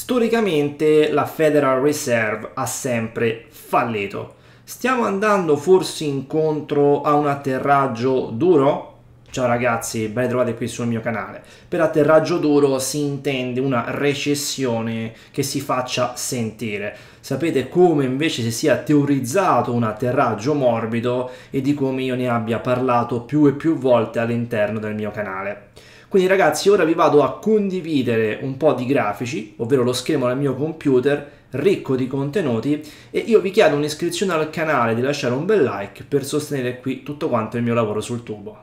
Storicamente la Federal Reserve ha sempre fallito. Stiamo andando forse incontro a un atterraggio duro? Ciao ragazzi, ben trovati qui sul mio canale. Per atterraggio duro si intende una recessione che si faccia sentire. Sapete come invece si sia teorizzato un atterraggio morbido e di come io ne abbia parlato più e più volte all'interno del mio canale. Quindi ragazzi ora vi vado a condividere un po' di grafici, ovvero lo schermo del mio computer ricco di contenuti e io vi chiedo un'iscrizione al canale di lasciare un bel like per sostenere qui tutto quanto il mio lavoro sul tubo.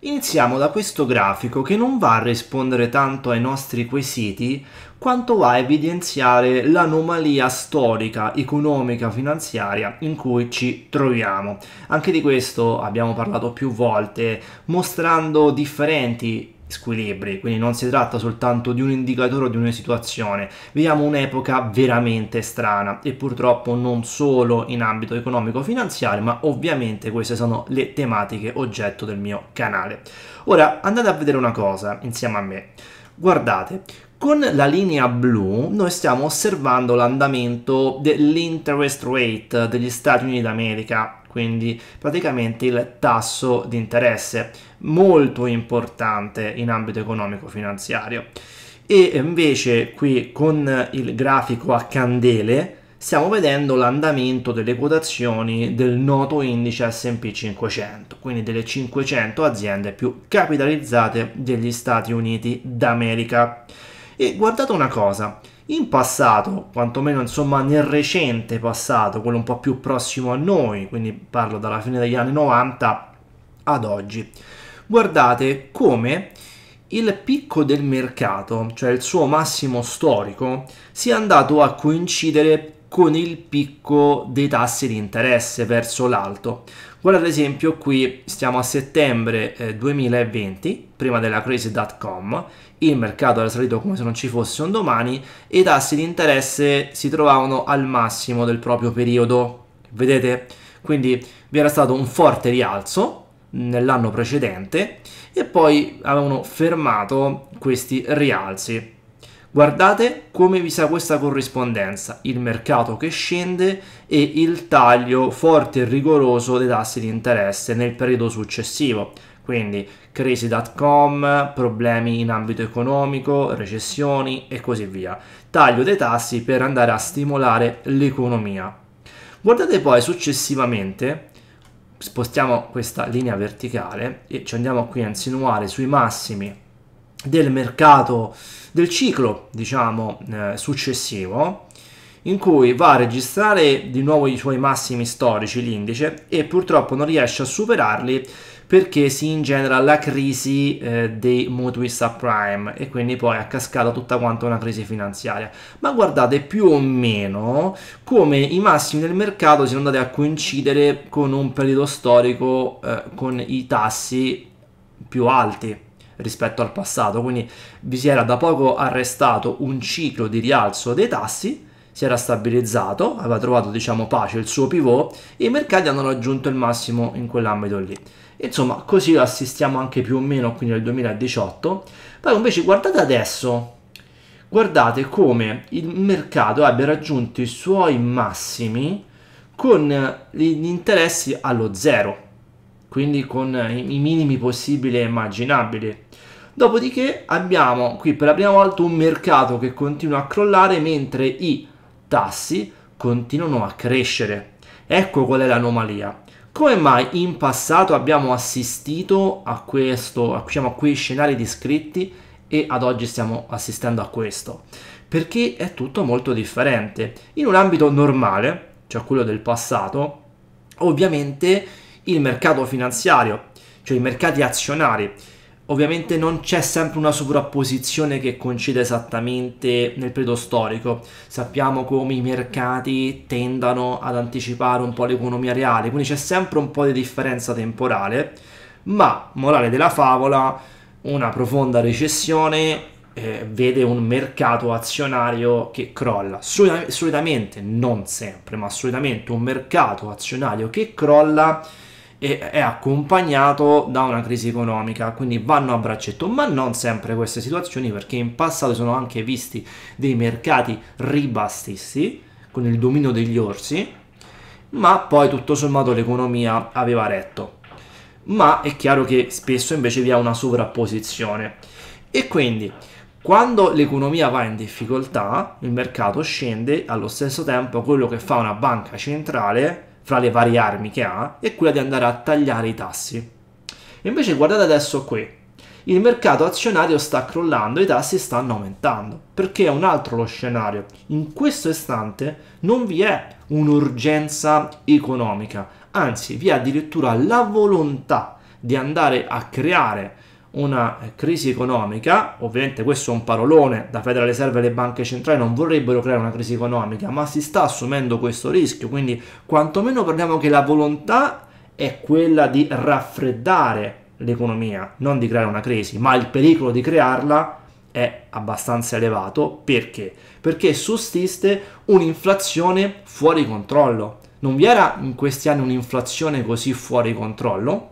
Iniziamo da questo grafico che non va a rispondere tanto ai nostri quesiti quanto va a evidenziare l'anomalia storica, economica, finanziaria in cui ci troviamo. Anche di questo abbiamo parlato più volte, mostrando differenti squilibri, quindi non si tratta soltanto di un indicatore o di una situazione. Viviamo un'epoca veramente strana e purtroppo non solo in ambito economico-finanziario, ma ovviamente queste sono le tematiche oggetto del mio canale. Ora andate a vedere una cosa insieme a me. Guardate, con la linea blu noi stiamo osservando l'andamento dell'interest rate degli Stati Uniti d'America quindi praticamente il tasso di interesse, molto importante in ambito economico-finanziario. E invece qui con il grafico a candele stiamo vedendo l'andamento delle quotazioni del noto indice S&P 500, quindi delle 500 aziende più capitalizzate degli Stati Uniti d'America. E guardate una cosa, in passato, quantomeno insomma nel recente passato, quello un po' più prossimo a noi, quindi parlo dalla fine degli anni 90 ad oggi, guardate come il picco del mercato, cioè il suo massimo storico, sia andato a coincidere con il picco dei tassi di interesse verso l'alto. Guardate ad esempio qui stiamo a settembre 2020, eh, prima della crisi.com, il mercato era salito come se non ci fosse un domani e i tassi di interesse si trovavano al massimo del proprio periodo. Vedete? Quindi vi era stato un forte rialzo nell'anno precedente e poi avevano fermato questi rialzi. Guardate come vi sia questa corrispondenza, il mercato che scende e il taglio forte e rigoroso dei tassi di interesse nel periodo successivo. Quindi crisi.com, problemi in ambito economico, recessioni e così via. Taglio dei tassi per andare a stimolare l'economia. Guardate poi successivamente, spostiamo questa linea verticale e ci andiamo qui a insinuare sui massimi del mercato, del ciclo, diciamo, eh, successivo, in cui va a registrare di nuovo i suoi massimi storici l'indice e purtroppo non riesce a superarli perché si ingenera la crisi eh, dei mutui subprime e quindi poi a cascata tutta quanta una crisi finanziaria. Ma guardate più o meno come i massimi del mercato siano andati a coincidere con un periodo storico eh, con i tassi più alti rispetto al passato, quindi vi si era da poco arrestato un ciclo di rialzo dei tassi si era stabilizzato, aveva trovato diciamo pace il suo pivot e i mercati hanno raggiunto il massimo in quell'ambito lì. Insomma, così lo assistiamo anche più o meno, quindi nel 2018. Poi invece guardate adesso, guardate come il mercato abbia raggiunto i suoi massimi con gli interessi allo zero, quindi con i minimi possibili e immaginabili. Dopodiché abbiamo qui per la prima volta un mercato che continua a crollare mentre i tassi continuano a crescere. Ecco qual è l'anomalia. Come mai in passato abbiamo assistito a, questo, a, diciamo, a quei scenari descritti e ad oggi stiamo assistendo a questo? Perché è tutto molto differente. In un ambito normale, cioè quello del passato, ovviamente il mercato finanziario, cioè i mercati azionari, Ovviamente non c'è sempre una sovrapposizione che coincida esattamente nel periodo storico. Sappiamo come i mercati tendano ad anticipare un po' l'economia reale, quindi c'è sempre un po' di differenza temporale, ma morale della favola, una profonda recessione eh, vede un mercato azionario che crolla. Solitamente, non sempre, ma solitamente un mercato azionario che crolla e è accompagnato da una crisi economica, quindi vanno a braccetto, ma non sempre queste situazioni perché in passato sono anche visti dei mercati ribassisti con il dominio degli orsi, ma poi tutto sommato l'economia aveva retto. Ma è chiaro che spesso invece vi è una sovrapposizione e quindi quando l'economia va in difficoltà, il mercato scende, allo stesso tempo quello che fa una banca centrale fra le varie armi che ha è quella di andare a tagliare i tassi. Invece guardate adesso qui, il mercato azionario sta crollando e i tassi stanno aumentando, perché è un altro lo scenario. In questo istante non vi è un'urgenza economica, anzi vi è addirittura la volontà di andare a creare una crisi economica, ovviamente questo è un parolone, da Federal Reserve e le banche centrali non vorrebbero creare una crisi economica, ma si sta assumendo questo rischio, quindi quantomeno parliamo che la volontà è quella di raffreddare l'economia, non di creare una crisi, ma il pericolo di crearla è abbastanza elevato perché? Perché sussiste un'inflazione fuori controllo. Non vi era in questi anni un'inflazione così fuori controllo,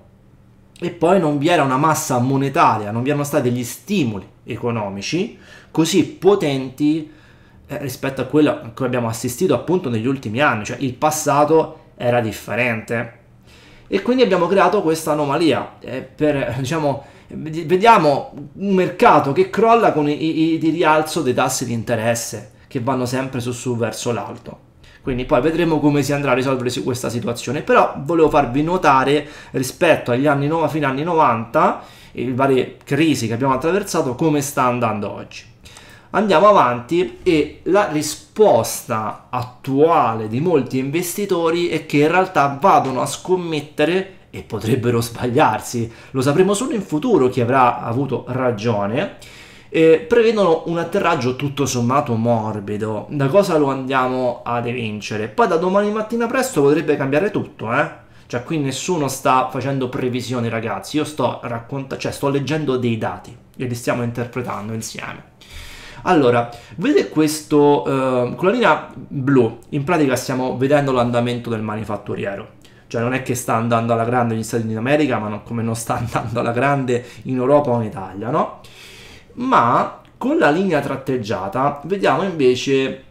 e poi non vi era una massa monetaria, non vi erano stati gli stimoli economici così potenti eh, rispetto a quello a cui abbiamo assistito appunto negli ultimi anni, cioè il passato era differente. E quindi abbiamo creato questa anomalia eh, per, eh, diciamo, vediamo un mercato che crolla con il rialzo dei tassi di interesse che vanno sempre su su verso l'alto. Quindi poi vedremo come si andrà a risolvere questa situazione. Però volevo farvi notare rispetto agli anni 90 fino agli anni 90 e le varie crisi che abbiamo attraversato come sta andando oggi. Andiamo avanti e la risposta attuale di molti investitori è che in realtà vadano a scommettere e potrebbero sbagliarsi. Lo sapremo solo in futuro chi avrà avuto ragione eh, prevedono un atterraggio tutto sommato morbido. Da cosa lo andiamo ad evincere? Poi da domani mattina presto potrebbe cambiare tutto, eh? Cioè, qui nessuno sta facendo previsioni, ragazzi. Io sto raccontando, cioè, sto leggendo dei dati e li stiamo interpretando insieme. Allora, vedete questo, eh, con la linea blu, in pratica stiamo vedendo l'andamento del manifatturiero. Cioè non è che sta andando alla grande negli Stati Uniti d'America, ma non, come non sta andando alla grande in Europa o in Italia, no? ma con la linea tratteggiata vediamo invece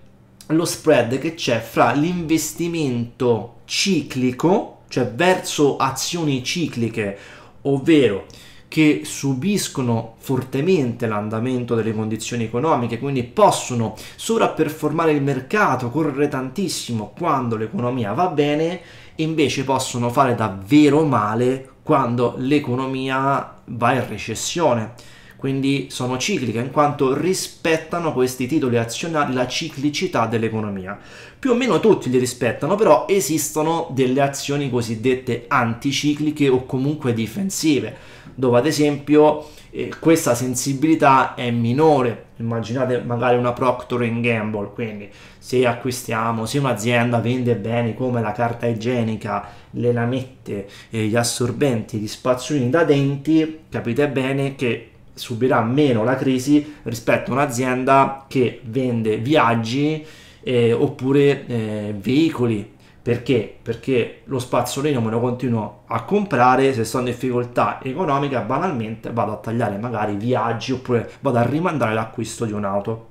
lo spread che c'è fra l'investimento ciclico, cioè verso azioni cicliche, ovvero che subiscono fortemente l'andamento delle condizioni economiche, quindi possono sovraperformare il mercato, correre tantissimo quando l'economia va bene, e invece possono fare davvero male quando l'economia va in recessione quindi sono cicliche in quanto rispettano questi titoli azionari la ciclicità dell'economia. Più o meno tutti li rispettano, però esistono delle azioni cosiddette anticicliche o comunque difensive, dove ad esempio eh, questa sensibilità è minore. Immaginate magari una Procter Gamble, quindi se acquistiamo, se un'azienda vende beni come la carta igienica, le lamette, eh, gli assorbenti, gli spazzolini da denti, capite bene che subirà meno la crisi rispetto a un'azienda che vende viaggi eh, oppure eh, veicoli. Perché? Perché lo spazzolino me lo continuo a comprare, se sono in difficoltà economica banalmente vado a tagliare magari viaggi oppure vado a rimandare l'acquisto di un'auto.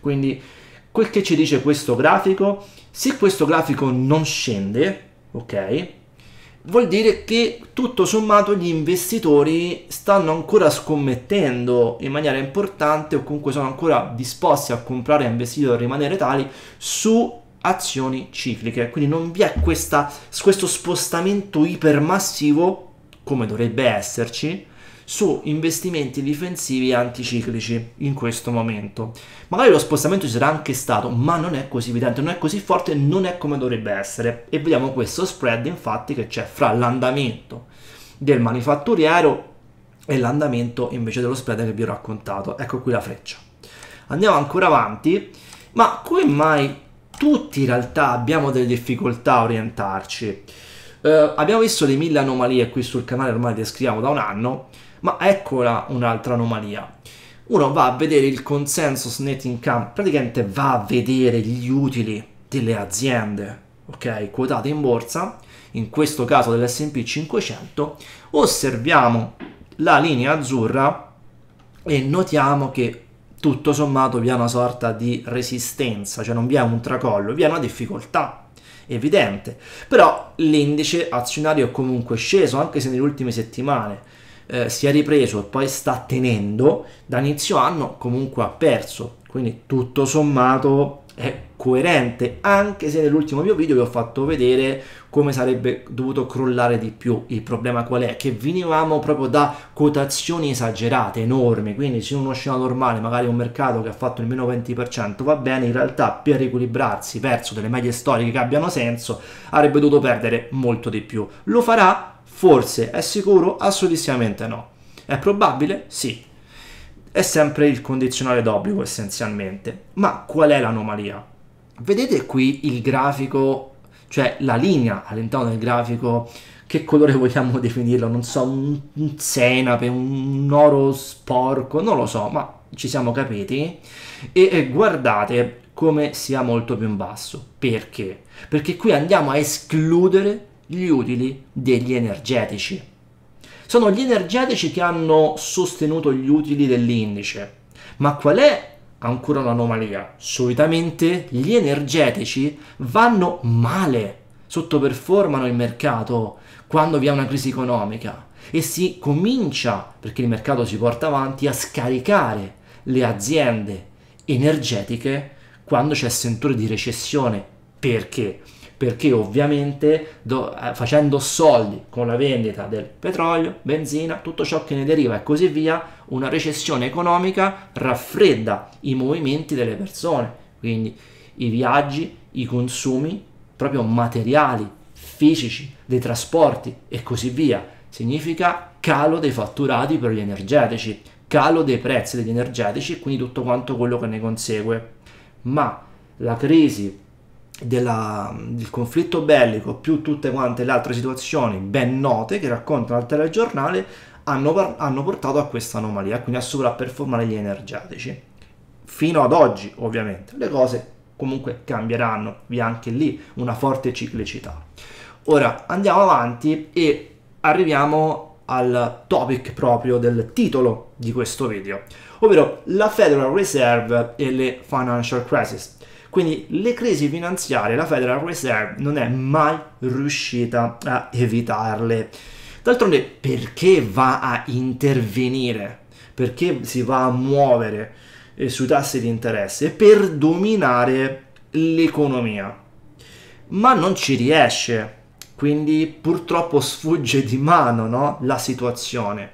Quindi quel che ci dice questo grafico, se questo grafico non scende, ok, vuol dire che tutto sommato gli investitori stanno ancora scommettendo in maniera importante o comunque sono ancora disposti a comprare e investire o rimanere tali su azioni cicliche. Quindi non vi è questa, questo spostamento ipermassivo come dovrebbe esserci su investimenti difensivi anticiclici in questo momento. Magari lo spostamento ci sarà anche stato, ma non è così evidente, non è così forte, non è come dovrebbe essere. E vediamo questo spread infatti che c'è fra l'andamento del manifatturiero e l'andamento invece dello spread che vi ho raccontato. Ecco qui la freccia. Andiamo ancora avanti, ma come mai tutti in realtà abbiamo delle difficoltà a orientarci? Eh, abbiamo visto le mille anomalie qui sul canale, ormai descriviamo da un anno, ma eccola un'altra anomalia. Uno va a vedere il consenso net income, praticamente va a vedere gli utili delle aziende, ok, quotate in borsa, in questo caso dell'SP 500, osserviamo la linea azzurra e notiamo che tutto sommato vi è una sorta di resistenza, cioè non vi è un tracollo, vi è una difficoltà evidente, però l'indice azionario è comunque sceso anche se nelle ultime settimane eh, si è ripreso e poi sta tenendo, da inizio anno comunque ha perso. Quindi tutto sommato è coerente, anche se nell'ultimo mio video vi ho fatto vedere come sarebbe dovuto crollare di più. Il problema qual è? Che venivamo proprio da quotazioni esagerate, enormi, quindi se uno scena normale, magari un mercato che ha fatto il meno 20%, va bene, in realtà per equilibrarsi verso delle medie storiche che abbiano senso, avrebbe dovuto perdere molto di più. Lo farà? Forse è sicuro? Assolutamente no. È probabile? Sì. È sempre il condizionale d'obbligo essenzialmente. Ma qual è l'anomalia? Vedete qui il grafico, cioè la linea all'interno del grafico, che colore vogliamo definirlo? Non so, un, un senape, un oro sporco, non lo so, ma ci siamo capiti. E, e guardate come sia molto più in basso. Perché? Perché qui andiamo a escludere gli utili degli energetici. Sono gli energetici che hanno sostenuto gli utili dell'indice. Ma qual è ancora un'anomalia? Solitamente gli energetici vanno male, sottoperformano il mercato quando vi è una crisi economica e si comincia, perché il mercato si porta avanti, a scaricare le aziende energetiche quando c'è sentore di recessione. Perché? perché ovviamente do, eh, facendo soldi con la vendita del petrolio, benzina, tutto ciò che ne deriva e così via, una recessione economica raffredda i movimenti delle persone, quindi i viaggi, i consumi proprio materiali, fisici, dei trasporti e così via. Significa calo dei fatturati per gli energetici, calo dei prezzi degli energetici e quindi tutto quanto quello che ne consegue. Ma la crisi della, del conflitto bellico più tutte quante le altre situazioni ben note che raccontano al telegiornale hanno, hanno portato a questa anomalia, quindi a sovrapperformare gli energetici. Fino ad oggi, ovviamente, le cose comunque cambieranno, vi è anche lì una forte ciclicità. Ora andiamo avanti e arriviamo al topic proprio del titolo di questo video, ovvero la Federal Reserve e le Financial Crisis. Quindi le crisi finanziarie la Federal Reserve non è mai riuscita a evitarle. D'altronde perché va a intervenire? Perché si va a muovere eh, sui tassi di interesse? Per dominare l'economia. Ma non ci riesce, quindi purtroppo sfugge di mano no? la situazione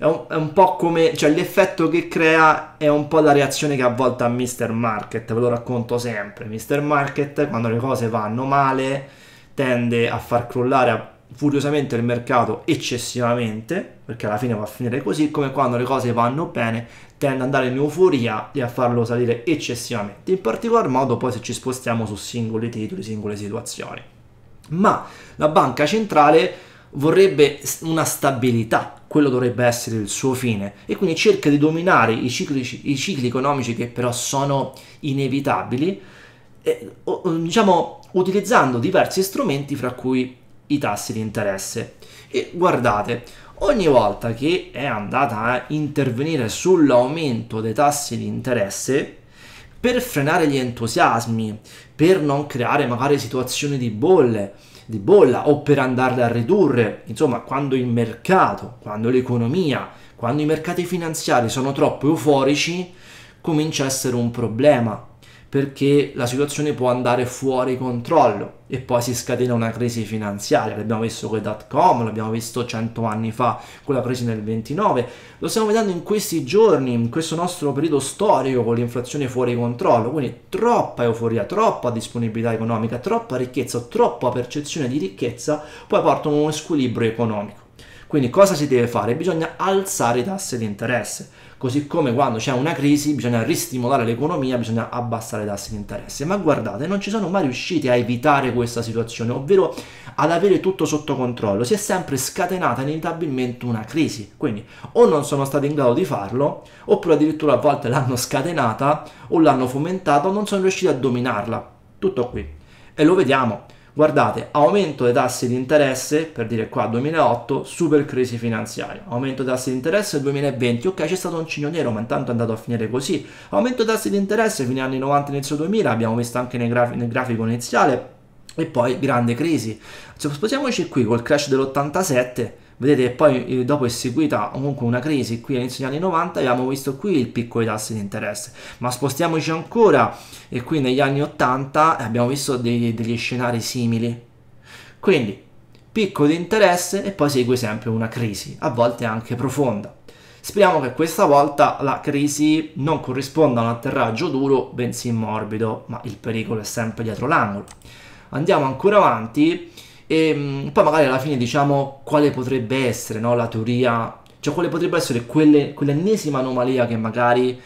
è un, è un, po' come, cioè l'effetto che crea è un po' la reazione che avvolta a Mr. Market, ve lo racconto sempre, Mr. Market quando le cose vanno male tende a far crollare furiosamente il mercato eccessivamente, perché alla fine va a finire così, come quando le cose vanno bene tende ad andare in euforia e a farlo salire eccessivamente, in particolar modo poi se ci spostiamo su singoli titoli, singole situazioni. Ma la banca centrale vorrebbe una stabilità, quello dovrebbe essere il suo fine e quindi cerca di dominare i cicli, i cicli economici che però sono inevitabili, eh, diciamo utilizzando diversi strumenti fra cui i tassi di interesse. E guardate, ogni volta che è andata a intervenire sull'aumento dei tassi di interesse, per frenare gli entusiasmi, per non creare magari situazioni di bolle, di bolla o per andarle a ridurre, insomma quando il mercato, quando l'economia, quando i mercati finanziari sono troppo euforici, comincia a essere un problema perché la situazione può andare fuori controllo e poi si scatena una crisi finanziaria. Certo. L'abbiamo visto con i dot com, l'abbiamo visto cento anni fa con la crisi del 29, lo stiamo vedendo in questi giorni, in questo nostro periodo storico con l'inflazione fuori controllo. Quindi troppa euforia, troppa disponibilità economica, troppa ricchezza, troppa percezione di ricchezza poi portano a uno squilibrio economico. Quindi cosa si deve fare? Bisogna alzare i tassi di interesse così come quando c'è una crisi bisogna ristimolare l'economia, bisogna abbassare i tassi di interesse. Ma guardate, non ci sono mai riusciti a evitare questa situazione, ovvero ad avere tutto sotto controllo, si è sempre scatenata inevitabilmente una crisi, quindi o non sono stati in grado di farlo, oppure addirittura a volte l'hanno scatenata o l'hanno fomentata o non sono riusciti a dominarla. Tutto qui. E lo vediamo Guardate, aumento dei tassi di interesse, per dire qua 2008, super crisi finanziaria. Aumento dei tassi di interesse 2020, ok c'è stato un cigno nero, ma intanto è andato a finire così. Aumento dei tassi di interesse fine anni 90, inizio 2000, abbiamo visto anche nel, graf nel grafico iniziale. E poi grande crisi. Cioè, spostiamoci qui col crash dell'87 vedete che poi eh, dopo è seguita comunque una crisi qui all'inizio degli anni 90 abbiamo visto qui il picco dei tassi di interesse ma spostiamoci ancora e qui negli anni 80 eh, abbiamo visto dei, degli scenari simili quindi picco di interesse e poi segue sempre una crisi a volte anche profonda Speriamo che questa volta la crisi non corrisponda a un atterraggio duro, bensì morbido, ma il pericolo è sempre dietro l'angolo. Andiamo ancora avanti e ehm, poi magari alla fine diciamo quale potrebbe essere no, la teoria, cioè quale potrebbe essere quelle, quell'ennesima anomalia che magari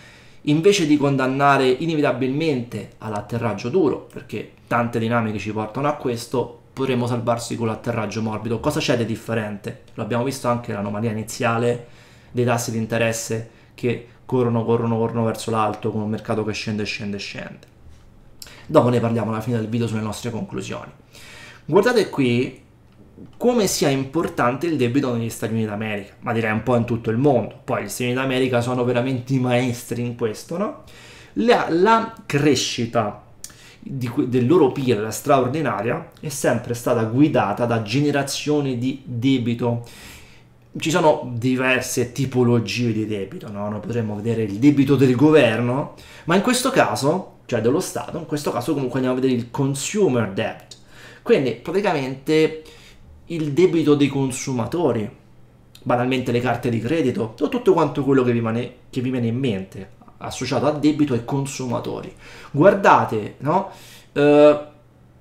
invece di condannare inevitabilmente all'atterraggio duro, perché tante dinamiche ci portano a questo, potremmo salvarsi con l'atterraggio morbido. Cosa c'è di differente? L'abbiamo visto anche l'anomalia iniziale dei tassi di interesse che corrono, corrono, corrono verso l'alto con un mercato che scende, scende, scende. Dopo ne parliamo alla fine del video sulle nostre conclusioni. Guardate qui come sia importante il debito negli Stati Uniti d'America, ma direi un po' in tutto il mondo. Poi gli Stati Uniti d'America sono veramente i maestri in questo, no? La, la crescita di, del loro PIL straordinaria è sempre stata guidata da generazioni di debito ci sono diverse tipologie di debito, no? Noi potremmo vedere il debito del governo, ma in questo caso, cioè dello Stato, in questo caso comunque andiamo a vedere il consumer debt, quindi praticamente il debito dei consumatori, banalmente le carte di credito, o tutto quanto quello che vi, mane- che vi viene in mente, associato a debito e consumatori. Guardate, no? Uh,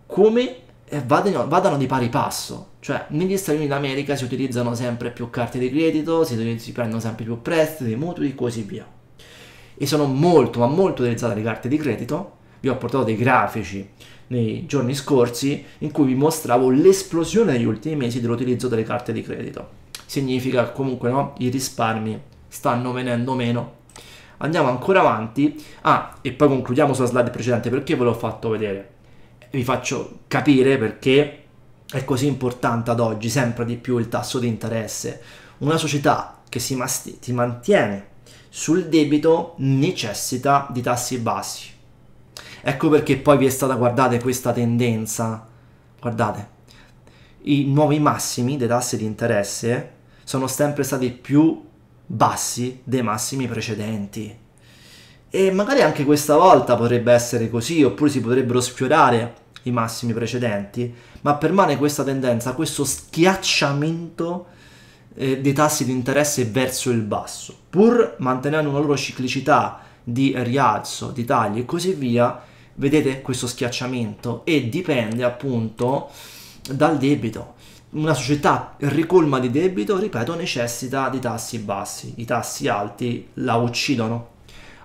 come eh, vadano, vadano di pari passo. Cioè, negli Stati Uniti d'America si utilizzano sempre più carte di credito, si, si prendono sempre più prestiti, mutui e così via. E sono molto, ma molto utilizzate le carte di credito. Vi ho portato dei grafici nei giorni scorsi in cui vi mostravo l'esplosione negli ultimi mesi dell'utilizzo delle carte di credito. Significa comunque no, i risparmi stanno venendo meno. Andiamo ancora avanti. Ah, e poi concludiamo sulla slide precedente perché ve l'ho fatto vedere. Vi faccio capire perché è così importante ad oggi sempre di più il tasso di interesse. Una società che si, masti- si mantiene sul debito necessita di tassi bassi Ecco perché poi vi è stata, guardate, questa tendenza. Guardate, i nuovi massimi dei tassi di interesse sono sempre stati più bassi dei massimi precedenti. E magari anche questa volta potrebbe essere così, oppure si potrebbero sfiorare i massimi precedenti, ma permane questa tendenza, questo schiacciamento eh, dei tassi di interesse verso il basso, pur mantenendo una loro ciclicità di rialzo, di tagli e così via, vedete questo schiacciamento e dipende appunto dal debito. Una società ricolma di debito, ripeto, necessita di tassi bassi, i tassi alti la uccidono.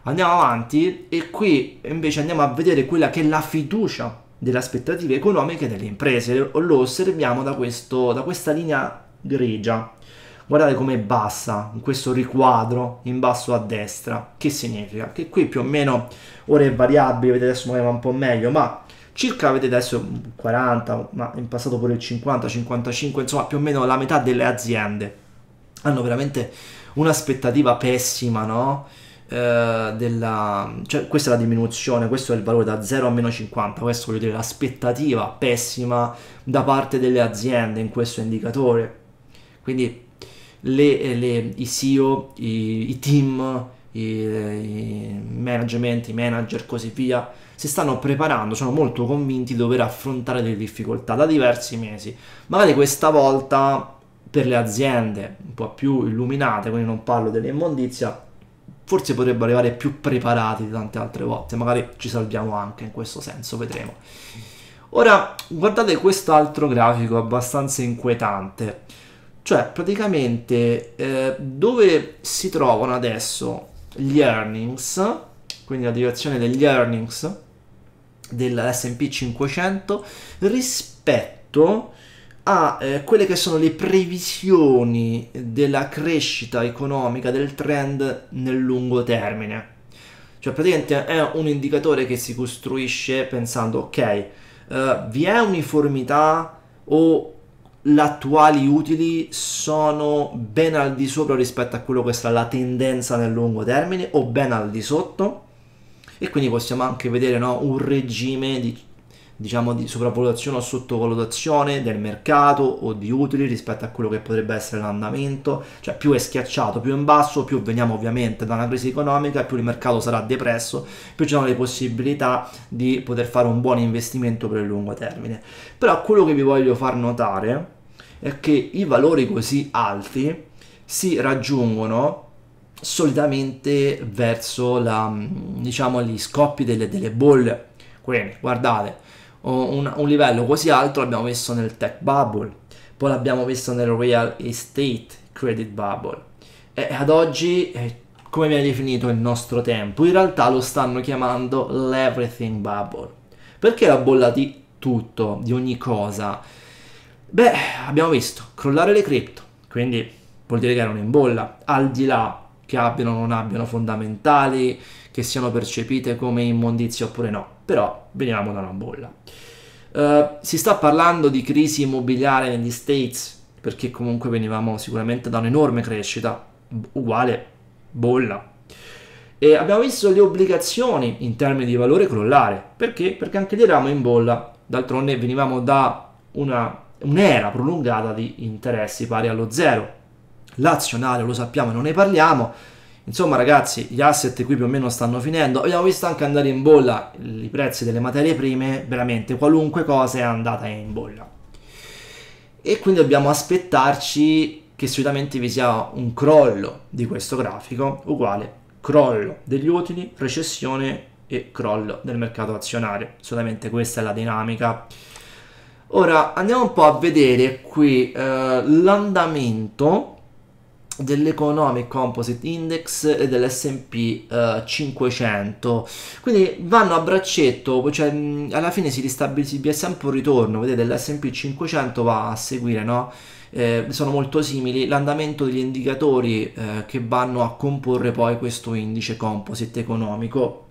Andiamo avanti e qui invece andiamo a vedere quella che è la fiducia delle aspettative economiche delle imprese, lo osserviamo da, questo, da questa linea grigia guardate come bassa in questo riquadro in basso a destra che significa che qui più o meno ora è variabile vedete adesso magari va un po' meglio ma circa vedete adesso 40 ma in passato pure il 50 55 insomma più o meno la metà delle aziende hanno veramente un'aspettativa pessima no eh, della, cioè questa è la diminuzione, questo è il valore da 0 a meno 50, questo voglio dire l'aspettativa pessima da parte delle aziende in questo indicatore. Quindi le, eh, le, i CEO, i, i team, i, i, management, i manager, così via, si stanno preparando, sono molto convinti di dover affrontare delle difficoltà da diversi mesi. Magari questa volta per le aziende un po' più illuminate, quindi non parlo dell'immondizia, forse potrebbero arrivare più preparati di tante altre volte, magari ci salviamo anche in questo senso, vedremo. Ora guardate quest'altro grafico abbastanza inquietante. Cioè, praticamente eh, dove si trovano adesso gli earnings, quindi la direzione degli earnings dell'SP 500 rispetto a eh, quelle che sono le previsioni della crescita economica del trend nel lungo termine. Cioè praticamente è un indicatore che si costruisce pensando ok, eh, vi è uniformità o l'attuali utili sono ben al di sopra rispetto a quello che sarà la tendenza nel lungo termine o ben al di sotto e quindi possiamo anche vedere no, un regime di, diciamo, di sopravvalutazione o sottovalutazione del mercato o di utili rispetto a quello che potrebbe essere l'andamento, cioè più è schiacciato, più è in basso, più veniamo ovviamente da una crisi economica, più il mercato sarà depresso, più ci sono le possibilità di poter fare un buon investimento per il lungo termine. Però quello che vi voglio far notare è che i valori così alti si raggiungono solitamente verso la, mm, diciamo, gli scoppi delle, delle bolle. Quindi, guardate, un, un, livello così alto l'abbiamo visto nel tech bubble, poi l'abbiamo visto nel real estate credit bubble. E ad oggi, eh, come viene definito il nostro tempo? In realtà lo stanno chiamando l'everything bubble, perché la bolla di tutto, di ogni cosa Beh, abbiamo visto, crollare le cripto, quindi vuol dire che erano in bolla, al di là che abbiano o non abbiano fondamentali, che siano percepite come immondizie oppure no, però veniamo da una bolla. Uh, si sta parlando di crisi immobiliare negli States, perché comunque venivamo sicuramente da un'enorme crescita, uguale bolla. E abbiamo visto le obbligazioni in termini di valore crollare, perché? Perché anche lì eravamo in bolla, d'altronde venivamo da una un'era prolungata di interessi pari allo zero. L'azionario lo sappiamo, non ne parliamo. Insomma ragazzi, gli asset qui più o meno stanno finendo. Abbiamo visto anche andare in bolla i prezzi delle materie prime, veramente qualunque cosa è andata in bolla. E quindi dobbiamo aspettarci che solitamente vi sia un crollo di questo grafico, uguale crollo degli utili, recessione e crollo del mercato azionario. Solamente questa è la dinamica. Ora andiamo un po' a vedere qui eh, l'andamento dell'Economic Composite Index e dell'SP eh, 500 quindi vanno a braccetto cioè mh, alla fine si ristabilisce sempre un ritorno vedete l'SP 500 va a seguire no? Eh, sono molto simili l'andamento degli indicatori eh, che vanno a comporre poi questo indice composite economico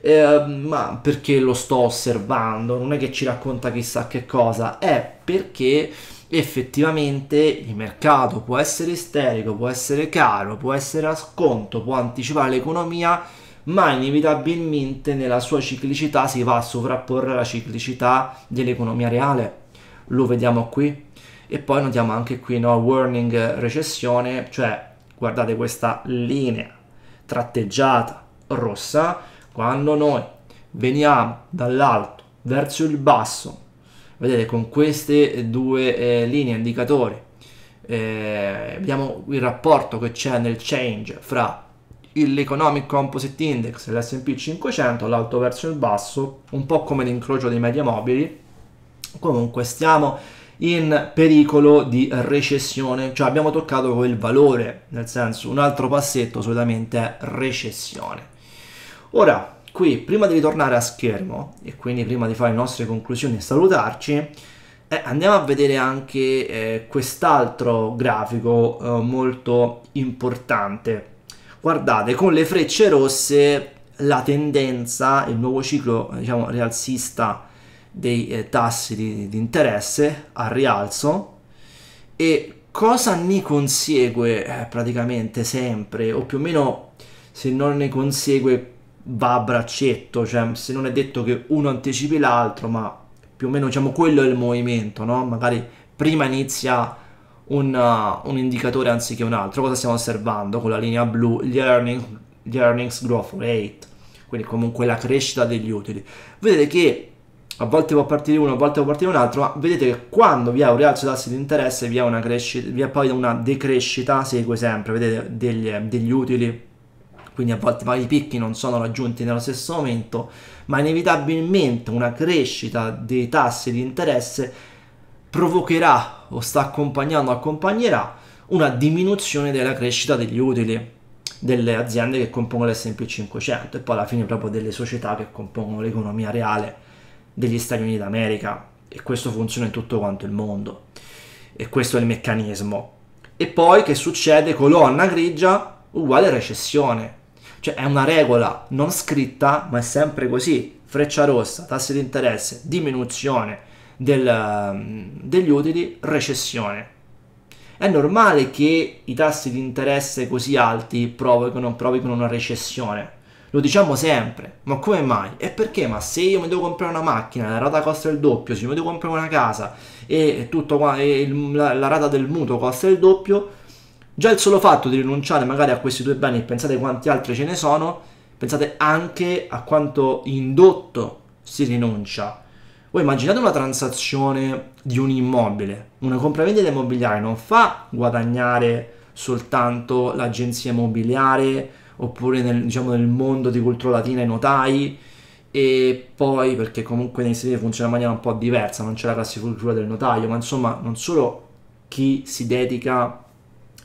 eh, ma perché lo sto osservando, non è che ci racconta chissà che cosa, è perché effettivamente il mercato può essere isterico, può essere caro, può essere a sconto, può anticipare l'economia, ma inevitabilmente nella sua ciclicità si va a sovrapporre alla ciclicità dell'economia reale. Lo vediamo qui. E poi notiamo anche qui no warning recessione, cioè guardate questa linea tratteggiata rossa quando noi veniamo dall'alto verso il basso, vedete con queste due eh, linee indicatori eh, abbiamo il rapporto che c'è nel change fra l'Economic Composite Index e l'S&P 500, l'alto verso il basso, un po' come l'incrocio dei media mobili, comunque stiamo in pericolo di recessione, cioè abbiamo toccato quel valore, nel senso un altro passetto solitamente è recessione. Ora, qui, prima di ritornare a schermo, e quindi prima di fare le nostre conclusioni e salutarci, eh, andiamo a vedere anche eh, quest'altro grafico eh, molto importante. Guardate, con le frecce rosse la tendenza, il nuovo ciclo eh, diciamo, rialzista dei eh, tassi di, di, interesse al rialzo e cosa ne consegue eh, praticamente sempre o più o meno se non ne consegue va a braccetto, cioè se non è detto che uno anticipi l'altro, ma più o meno diciamo quello è il movimento, no? Magari prima inizia un, uh, un indicatore anziché un altro, cosa stiamo osservando con la linea blu, gli, earning, gli earnings growth rate, quindi comunque la crescita degli utili. Vedete che a volte può partire uno, a volte può partire un altro, ma vedete che quando vi è un rialzo dei tassi di interesse vi è, una crescita, vi è poi una decrescita, segue sempre, vedete, degli, eh, degli utili quindi a volte magari i picchi non sono raggiunti nello stesso momento, ma inevitabilmente una crescita dei tassi di interesse provocherà o sta accompagnando, o accompagnerà una diminuzione della crescita degli utili delle aziende che compongono l'S&P 500 e poi alla fine proprio delle società che compongono l'economia reale degli Stati Uniti d'America e questo funziona in tutto quanto il mondo e questo è il meccanismo e poi che succede colonna grigia uguale recessione cioè è una regola non scritta, ma è sempre così. Freccia rossa, tassi di interesse, diminuzione del, mm, degli utili, recessione. È normale che i tassi di interesse così alti provochino, provochino una recessione. Lo diciamo sempre, ma come mai? E perché? Ma se io mi devo comprare una macchina, la rata costa il doppio, se io mi devo comprare una casa e, tutto qua, e il, la, la rata del mutuo costa il doppio, Già il solo fatto di rinunciare magari a questi due beni, e pensate quanti altri ce ne sono, pensate anche a quanto indotto si rinuncia. Voi immaginate una transazione di un immobile, una compravendita immobiliare non fa guadagnare soltanto l'agenzia immobiliare oppure nel, diciamo, nel mondo di cultura latina i notai e poi perché comunque nei Stati funziona in maniera un po' diversa, non c'è la classificatura del notaio, ma insomma non solo chi si dedica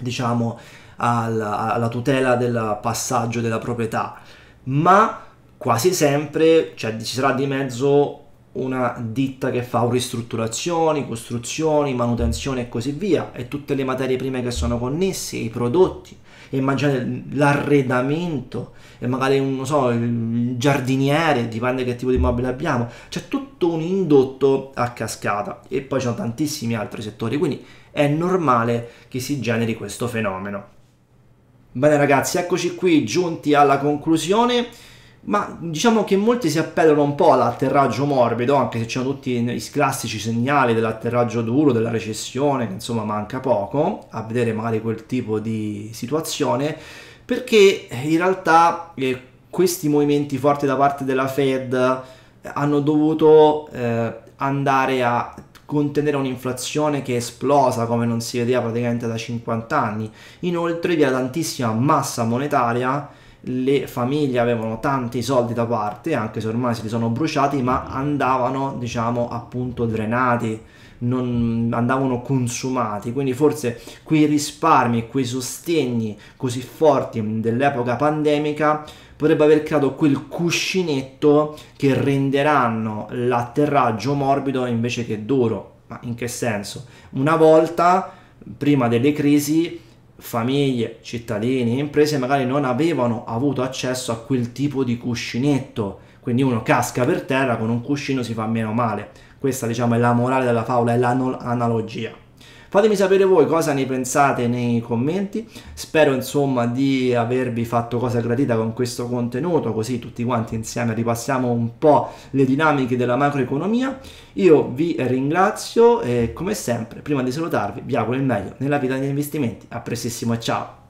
diciamo, alla, alla tutela del passaggio della proprietà, ma quasi sempre cioè, ci sarà di mezzo una ditta che fa ristrutturazioni, costruzioni, manutenzione e così via, e tutte le materie prime che sono connesse, i prodotti, immaginate l'arredamento, e magari un, so, il giardiniere, dipende che tipo di immobile abbiamo, c'è tutto un indotto a cascata, e poi ci sono tantissimi altri settori, quindi è normale che si generi questo fenomeno. Bene ragazzi, eccoci qui giunti alla conclusione ma diciamo che molti si appellano un po' all'atterraggio morbido, anche se c'erano tutti i classici segnali dell'atterraggio duro, della recessione, che insomma manca poco, a vedere magari quel tipo di situazione, perché in realtà eh, questi movimenti forti da parte della Fed hanno dovuto eh, andare a contenere un'inflazione che è esplosa come non si vedeva praticamente da 50 anni. Inoltre vi era tantissima massa monetaria, le famiglie avevano tanti soldi da parte, anche se ormai se li sono bruciati, ma andavano diciamo appunto drenati non andavano consumati, quindi forse quei risparmi, quei sostegni così forti dell'epoca pandemica potrebbe aver creato quel cuscinetto che renderanno l'atterraggio morbido invece che duro. Ma in che senso? Una volta, prima delle crisi, famiglie, cittadini, imprese magari non avevano avuto accesso a quel tipo di cuscinetto, quindi uno casca per terra con un cuscino si fa meno male questa diciamo è la morale della favola, è l'analogia. Fatemi sapere voi cosa ne pensate nei commenti, spero insomma di avervi fatto cosa gradita con questo contenuto, così tutti quanti insieme ripassiamo un po' le dinamiche della macroeconomia. Io vi ringrazio e come sempre, prima di salutarvi, vi auguro il meglio nella vita degli investimenti. A prestissimo e ciao!